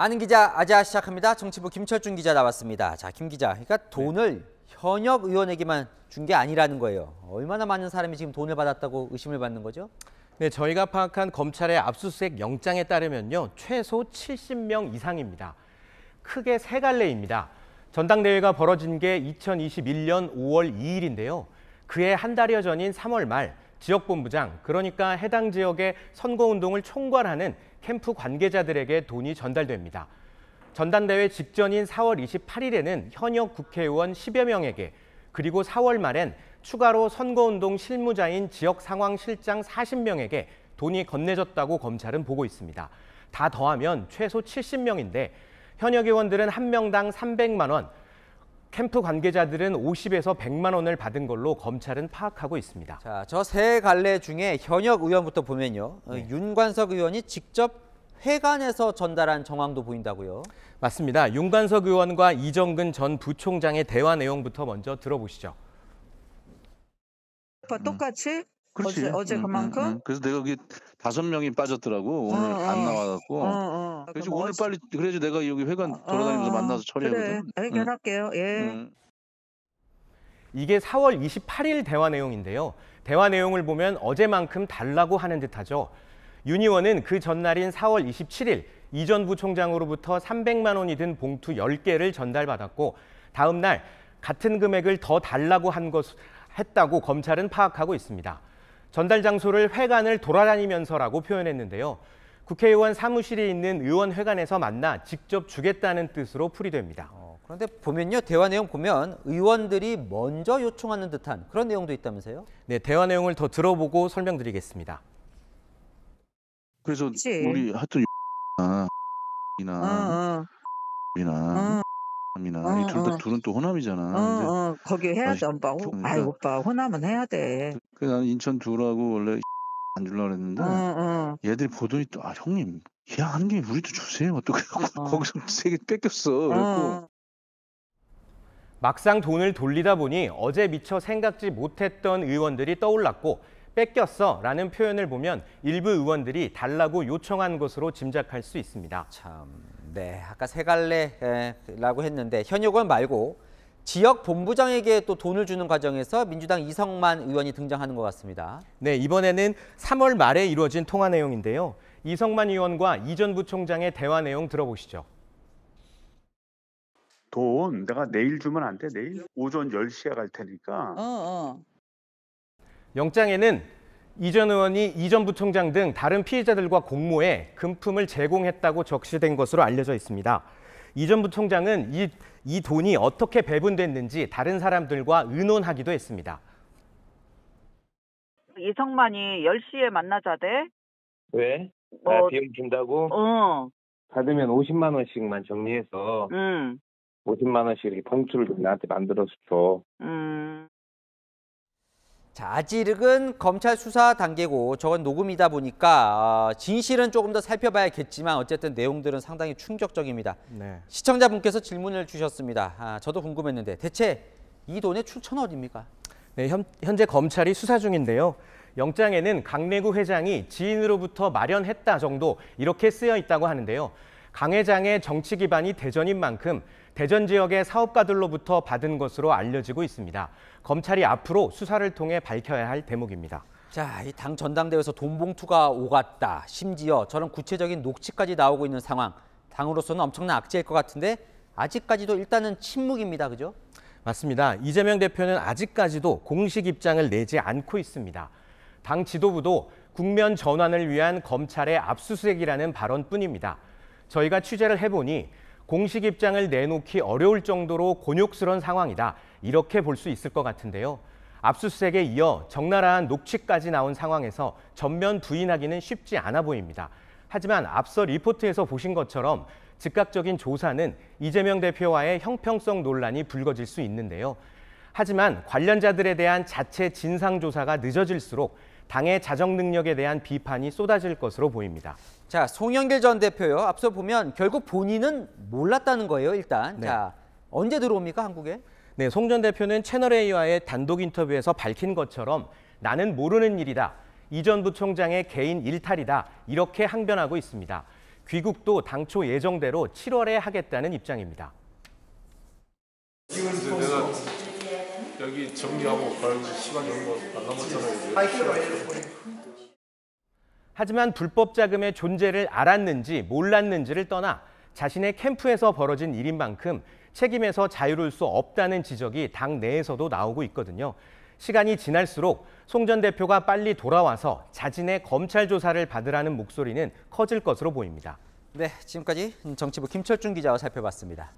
아는 기자 아자 시작합니다. 정치부 김철준 기자 나왔습니다. 자, 김 기자, 그러니까 네. 돈을 현역 의원에게만 준 게 아니라는 거예요. 얼마나 많은 사람이 지금 돈을 받았다고 의심을 받는 거죠? 네, 저희가 파악한 검찰의 압수수색 영장에 따르면요. 최소 70명 이상입니다. 크게 세 갈래입니다. 전당대회가 벌어진 게 2021년 5월 2일인데요. 그해 한 달여 전인 3월 말 지역본부장, 그러니까 해당 지역의 선거운동을 총괄하는 캠프 관계자들에게 돈이 전달됩니다. 전단대회 직전인 4월 28일에는 현역 국회의원 10여 명에게 그리고 4월 말엔 추가로 선거운동 실무자인 지역 상황 실장 40명에게 돈이 건네졌다고 검찰은 보고 있습니다. 다 더하면 최소 70명인데 현역 의원들은 한 명당 300만 원, 캠프 관계자들은 50에서 100만 원을 받은 걸로 검찰은 파악하고 있습니다. 자, 저 세 갈래 중에 현역 의원부터 보면요. 어, 네. 윤관석 의원이 직접 회관에서 전달한 정황도 보인다고요. 맞습니다. 윤관석 의원과 이정근 전 부총장의 대화 내용부터 먼저 들어보시죠. 음. 똑같이 그렇지. 어제, 어제 그만큼? 응, 응, 응. 그래서 내가 그게 다섯 명이 빠졌더라고. 어, 오늘 어, 안 나와갖고. 어, 어. 그래서 오늘 어 빨리, 그래야지 내가 여기 회관 어, 돌아다니면서 만나서 처리하거든. 그래, 해결할게요. 예. 이게 4월 28일 대화 내용인데요. 대화 내용을 보면 어제만큼 달라고 하는 듯하죠. 윤 의원은 그 전날인 4월 27일 이전 부총장으로부터 300만 원이 든 봉투 10개를 전달받았고 다음 날 같은 금액을 더 달라고 한 것 했다고 검찰은 파악하고 있습니다. 전달 장소를 회관을 돌아다니면서라고 표현했는데요. 국회의원 사무실이 있는 의원회관에서 만나 직접 주겠다는 뜻으로 풀이됩니다. 어, 그런데 보면요. 대화 내용 보면 의원들이 먼저 요청하는 듯한 그런 내용도 있다면서요? 네, 대화 내용을 더 들어보고 설명드리겠습니다. 그래서 그치? 우리 하여튼 이나 이나 호남이나 어, 이둘다 어, 둘은 또 호남이잖아. 어, 근데 어. 거기 해야지, 씨, 오빠. 호, 니 아이, 그러니까 오빠, 호남은 해야 돼. 그 나는 인천 둘하고 원래 안 주려고 그랬는데 아, 어, 어. 얘들이 보더니 또아 형님 야한는게 우리도 주세요. 또그래 어. 거기서 세게 뺏겼어. 어. 막상 돈을 돌리다 보니 어제 미처 생각지 못했던 의원들이 떠올랐고 뺏겼어 라는 표현을 보면 일부 의원들이 달라고 요청한 것으로 짐작할 수 있습니다. 참. 네, 아까 세 갈래라고 했는데 현역원 말고 지역 본부장에게 또 돈을 주는 과정에서 민주당 이성만 의원이 등장하는 것 같습니다. 네, 이번에는 3월 말에 이루어진 통화 내용인데요. 이성만 의원과 이전 부총장의 대화 내용 들어보시죠. 돈 내가 내일 주면 안 돼. 내일 오전 10시에 갈 테니까. 어, 어. 영장에는 이전 의원이 이 전 부총장 등 다른 피해자들과 공모해 금품을 제공했다고 적시된 것으로 알려져 있습니다. 이 전 부총장은 이, 이 돈이 어떻게 배분됐는지 다른 사람들과 의논하기도 했습니다. 이성만이 10시에 만나자대. 왜? 나 뭐- 비용 준다고? 어. 받으면 50만 원씩만 정리해서 음. 50만 원씩 이렇게 봉투를 나한테 만들어서 줘. 음. 자, 아직은 검찰 수사 단계고 저건 녹음이다 보니까 어, 진실은 조금 더 살펴봐야겠지만 어쨌든 내용들은 상당히 충격적입니다. 네. 시청자분께서 질문을 주셨습니다. 아, 저도 궁금했는데 대체 이 돈의 출처는 어디입니까? 네, 현, 현재 검찰이 수사 중인데요. 영장에는 강내구 회장이 지인으로부터 마련했다 정도 이렇게 쓰여 있다고 하는데요. 강회장의 정치 기반이 대전인 만큼 대전 지역의 사업가들로부터 받은 것으로 알려지고 있습니다. 검찰이 앞으로 수사를 통해 밝혀야 할 대목입니다. 자, 이 당 전당대회에서 돈 봉투가 오갔다. 심지어 저런 구체적인 녹취까지 나오고 있는 상황. 당으로서는 엄청난 악재일 것 같은데 아직까지도 일단은 침묵입니다. 그죠? 맞습니다. 이재명 대표는 아직까지도 공식 입장을 내지 않고 있습니다. 당 지도부도 국면 전환을 위한 검찰의 압수수색이라는 발언뿐입니다. 저희가 취재를 해보니 공식 입장을 내놓기 어려울 정도로 곤욕스런 상황이다. 이렇게 볼 수 있을 것 같은데요. 압수수색에 이어 적나라한 녹취까지 나온 상황에서 전면 부인하기는 쉽지 않아 보입니다. 하지만 앞서 리포트에서 보신 것처럼 즉각적인 조사는 이재명 대표와의 형평성 논란이 불거질 수 있는데요. 하지만 관련자들에 대한 자체 진상조사가 늦어질수록 당의 자정 능력에 대한 비판이 쏟아질 것으로 보입니다. 자, 송영길 전 대표요. 앞서 보면 결국 본인은 몰랐다는 거예요, 일단. 네. 자, 언제 들어옵니까, 한국에? 네, 송 전 대표는 채널A와의 단독 인터뷰에서 밝힌 것처럼 나는 모르는 일이다. 이 전 부총장의 개인 일탈이다. 이렇게 항변하고 있습니다. 귀국도 당초 예정대로 7월에 하겠다는 입장입니다. 여기 정리하고 가갈 시간이 얼마 안 남았잖아요. 아, 하지만 불법 자금의 존재를 알았는지 몰랐는지를 떠나 자신의 캠프에서 벌어진 일인 만큼 책임에서 자유로울 수 없다는 지적이 당 내에서도 나오고 있거든요. 시간이 지날수록 송전 대표가 빨리 돌아와서 자진의 검찰 조사를 받으라는 목소리는 커질 것으로 보입니다. 네, 지금까지 정치부 김철준 기자와 살펴봤습니다.